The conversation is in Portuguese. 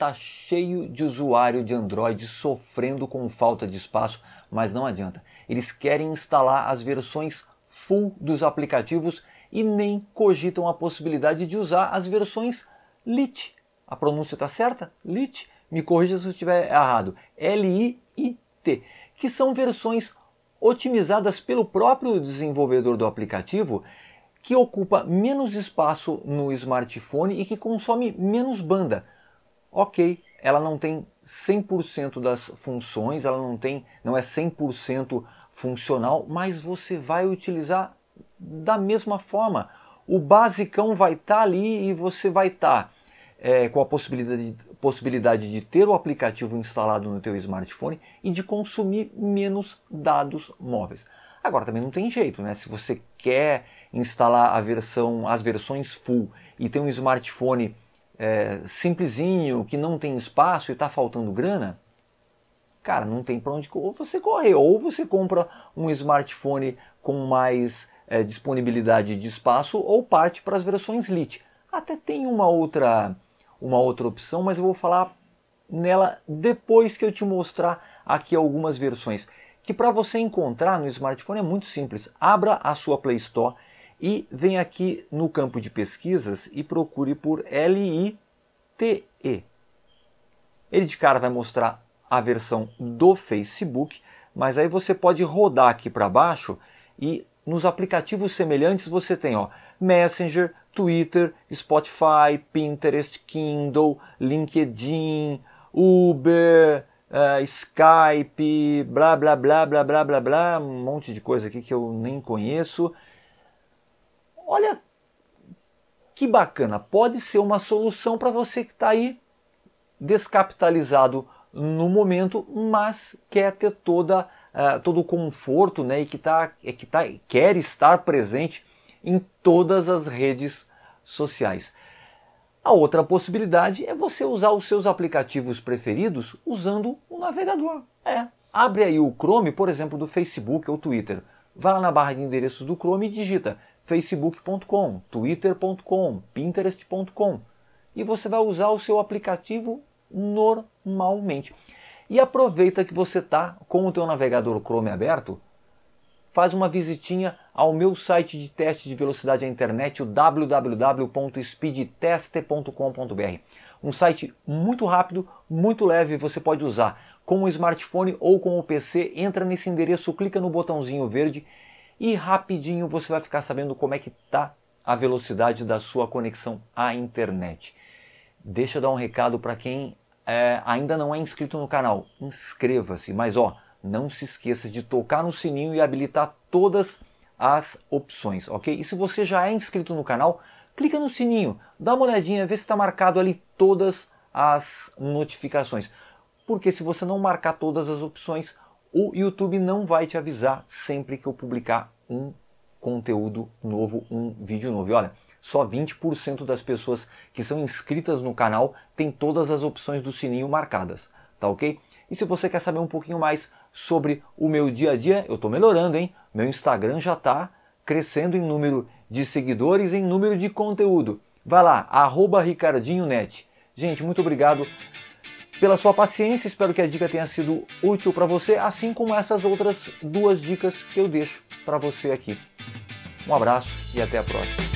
Está cheio de usuário de Android sofrendo com falta de espaço, mas não adianta. Eles querem instalar as versões full dos aplicativos e nem cogitam a possibilidade de usar as versões Lite. A pronúncia está certa? Lite. Me corrija se eu estiver errado. L-I-I-T. Que são versões otimizadas pelo próprio desenvolvedor do aplicativo que ocupa menos espaço no smartphone e que consome menos banda ok, ela não tem 100% das funções, ela não tem, não é 100% funcional, mas você vai utilizar da mesma forma. O basicão vai estar tá ali e você vai estar tá, é, com a possibilidade, possibilidade de ter o aplicativo instalado no teu smartphone e de consumir menos dados móveis. Agora também não tem jeito, né? Se você quer instalar a versão, as versões full e tem um smartphone é, simplesinho, que não tem espaço e está faltando grana, cara, não tem para onde você correr, ou você compra um smartphone com mais é, disponibilidade de espaço, ou parte para as versões Lite. Até tem uma outra, uma outra opção, mas eu vou falar nela depois que eu te mostrar aqui algumas versões. Que para você encontrar no smartphone é muito simples. Abra a sua Play Store e vem aqui no campo de pesquisas e procure por LITE. Ele de cara vai mostrar a versão do Facebook, mas aí você pode rodar aqui para baixo e nos aplicativos semelhantes você tem ó, Messenger, Twitter, Spotify, Pinterest, Kindle, LinkedIn, Uber, uh, Skype, blá blá blá blá blá blá blá, um monte de coisa aqui que eu nem conheço. Olha que bacana, pode ser uma solução para você que está aí descapitalizado no momento, mas quer ter toda, uh, todo o conforto né, e que, tá, é que tá, quer estar presente em todas as redes sociais. A outra possibilidade é você usar os seus aplicativos preferidos usando o navegador. É, abre aí o Chrome, por exemplo, do Facebook ou Twitter. Vá lá na barra de endereços do Chrome e digita facebook.com, twitter.com, pinterest.com e você vai usar o seu aplicativo normalmente. E aproveita que você está com o teu navegador Chrome aberto, faz uma visitinha ao meu site de teste de velocidade à internet, o www.speedtest.com.br. Um site muito rápido, muito leve, você pode usar com o smartphone ou com o PC, entra nesse endereço, clica no botãozinho verde e rapidinho você vai ficar sabendo como é que tá a velocidade da sua conexão à internet. Deixa eu dar um recado para quem é, ainda não é inscrito no canal, inscreva-se, mas ó, não se esqueça de tocar no sininho e habilitar todas as opções, ok? E se você já é inscrito no canal, clica no sininho, dá uma olhadinha, vê se está marcado ali todas as notificações. Porque se você não marcar todas as opções, o YouTube não vai te avisar sempre que eu publicar um conteúdo novo, um vídeo novo. E olha, só 20% das pessoas que são inscritas no canal tem todas as opções do sininho marcadas, tá ok? E se você quer saber um pouquinho mais sobre o meu dia a dia, eu estou melhorando, hein? Meu Instagram já está crescendo em número de seguidores, em número de conteúdo. Vai lá, arroba ricardinhonet. Gente, muito obrigado pela sua paciência. Espero que a dica tenha sido útil para você, assim como essas outras duas dicas que eu deixo para você aqui. Um abraço e até a próxima.